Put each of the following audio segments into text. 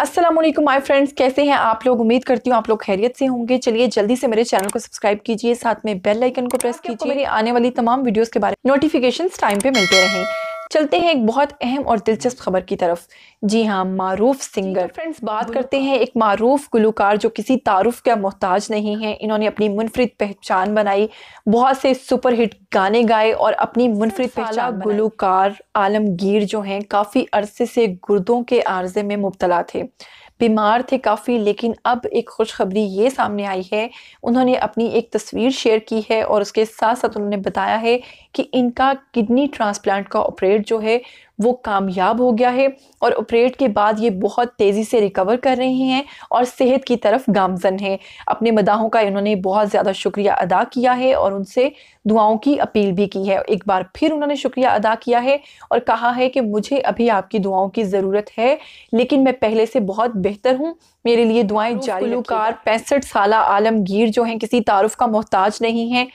Aslam my friends कैसे हैं आप लोग उम्मीद करती हूँ आप लोग खैरियत से होंगे चलिए जल्दी से मेरे चैनल को सब्सक्राइब कीजिए साथ में बेल आइकन को प्रेस कीजिए मेरी आने वाली तमाम वीडियोस के बारे में नोटिफिकेशन टाइम पे मिलते रहें चलते हैं एक बहुत अहम और दिलचस्प खबर की तरफ जी हाँ मारूफ तो सिंगर फ्रेंड्स बात करते हैं एक मारूफ गुलूकार जो किसी तारुफ का मोहताज नहीं है इन्होंने अपनी मुनफरद पहचान बनाई बहुत से सुपरहिट गाने गाए और अपनी अच्छा, मुनफरद पहचान गुलूकार आलमगीर जो हैं काफ़ी अरसे से गुर्दों के आर्जे में मुबतला थे बीमार थे काफ़ी लेकिन अब एक खुशखबरी ये सामने आई है उन्होंने अपनी एक तस्वीर शेयर की है और उसके साथ साथ उन्होंने बताया है कि इनका किडनी ट्रांसप्लांट का ऑपरेट जो है वो कामयाब हो गया है और ऑपरेट के बाद ये बहुत तेज़ी से रिकवर कर रहे हैं और सेहत की तरफ गामजन है अपने मदाहों का इन्होंने बहुत ज़्यादा शुक्रिया अदा किया है और उनसे दुआओं की अपील भी की है एक बार फिर उन्होंने शुक्रिया अदा किया है और कहा है कि मुझे अभी आपकी दुआओं की ज़रूरत है लेकिन मैं पहले से बहुत बेहतर हूँ मेरे लिए दुआएं जारी पैंसठ साल आलमगीर जो हैं किसी तारफ़ का मोहताज नहीं है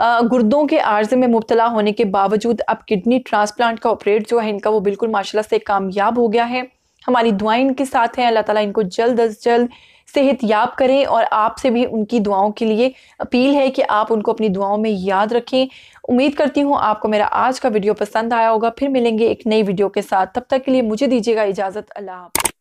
गुर्दों के आर्ज में मुबतला होने के बावजूद अब किडनी ट्रांसप्लांट का ऑपरेट जो है इनका वो बिल्कुल माशाल्लाह से कामयाब हो गया है हमारी दुआएं इनके साथ हैं अल्लाह ताला इनको जल्द अज जल्द सेहत याब करें और आपसे भी उनकी दुआओं के लिए अपील है कि आप उनको अपनी दुआओं में याद रखें उम्मीद करती हूँ आपको मेरा आज का वीडियो पसंद आया होगा फिर मिलेंगे एक नई वीडियो के साथ तब तक के लिए मुझे दीजिएगा इजाज़त अल्लाह